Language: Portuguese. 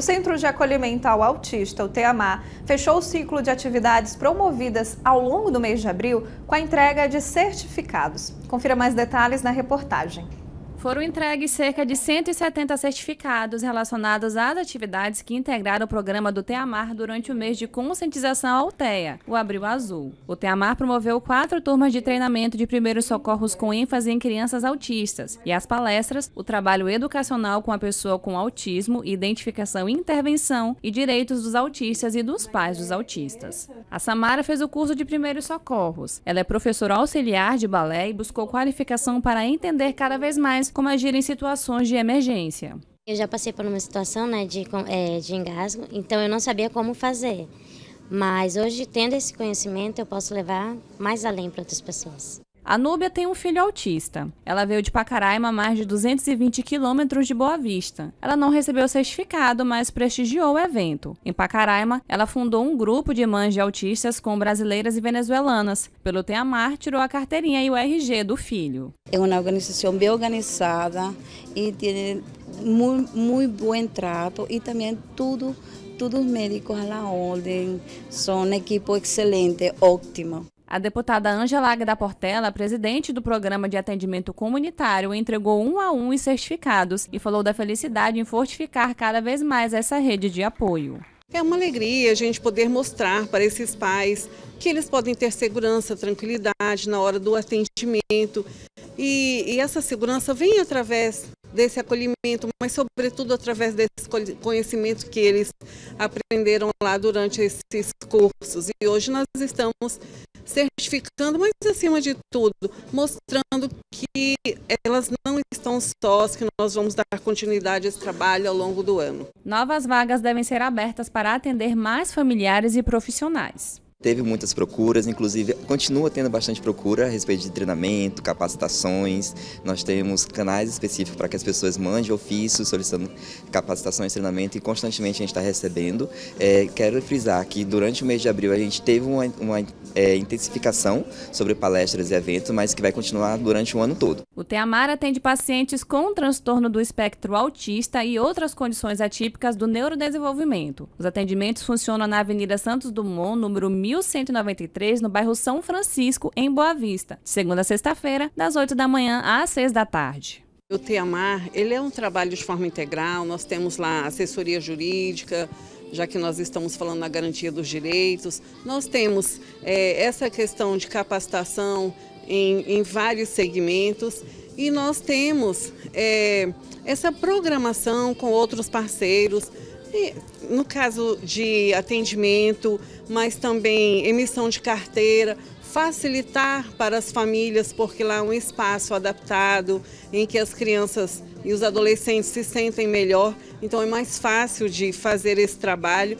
O Centro de Acolhimento ao Autista, o TEAMA, fechou o ciclo de atividades promovidas ao longo do mês de abril com a entrega de certificados. Confira mais detalhes na reportagem. Foram entregues cerca de 170 certificados relacionados às atividades que integraram o programa do Teamar durante o mês de conscientização ao TEA, o Abril Azul. O Teamar promoveu quatro turmas de treinamento de primeiros socorros com ênfase em crianças autistas e as palestras, o trabalho educacional com a pessoa com autismo, identificação e intervenção e direitos dos autistas e dos pais dos autistas. A Samara fez o curso de primeiros socorros. Ela é professora auxiliar de balé e buscou qualificação para entender cada vez mais como agir é em situações de emergência. Eu já passei por uma situação né, de, é, de engasgo, então eu não sabia como fazer. Mas hoje, tendo esse conhecimento, eu posso levar mais além para outras pessoas. A Núbia tem um filho autista. Ela veio de Pacaraima a mais de 220 quilômetros de Boa Vista. Ela não recebeu certificado, mas prestigiou o evento. Em Pacaraima, ela fundou um grupo de mães de autistas com brasileiras e venezuelanas. Pelo Teamar, tirou a carteirinha e o RG do filho. É uma organização bem organizada e tem muito, muito bom trato e também tudo, todos os médicos à la ordem. São um equipe excelente, ótima. A deputada Ângela Agda Portela, presidente do Programa de Atendimento Comunitário, entregou um a um os certificados e falou da felicidade em fortificar cada vez mais essa rede de apoio. É uma alegria a gente poder mostrar para esses pais que eles podem ter segurança, tranquilidade na hora do atendimento. E, e essa segurança vem através desse acolhimento, mas sobretudo através desse conhecimento que eles aprenderam lá durante esses cursos. E hoje nós estamos certificando, mas acima de tudo, mostrando que elas não estão sós, que nós vamos dar continuidade a esse trabalho ao longo do ano. Novas vagas devem ser abertas para atender mais familiares e profissionais. Teve muitas procuras, inclusive continua tendo bastante procura a respeito de treinamento, capacitações. Nós temos canais específicos para que as pessoas mandem ofícios solicitando capacitações, treinamento e constantemente a gente está recebendo. É, quero frisar que durante o mês de abril a gente teve uma, uma é, intensificação sobre palestras e eventos, mas que vai continuar durante o ano todo. O Teamar atende pacientes com transtorno do espectro autista e outras condições atípicas do neurodesenvolvimento. Os atendimentos funcionam na Avenida Santos Dumont, número 1000. 1193, no bairro São Francisco, em Boa Vista, segunda a sexta-feira, das 8 da manhã às 6 da tarde. O Teamar, ele é um trabalho de forma integral, nós temos lá assessoria jurídica, já que nós estamos falando na garantia dos direitos, nós temos é, essa questão de capacitação em, em, vários segmentos e nós temos é, essa programação com outros parceiros, no caso de atendimento, mas também emissão de carteira, facilitar para as famílias, porque lá é um espaço adaptado em que as crianças e os adolescentes se sentem melhor, então é mais fácil de fazer esse trabalho.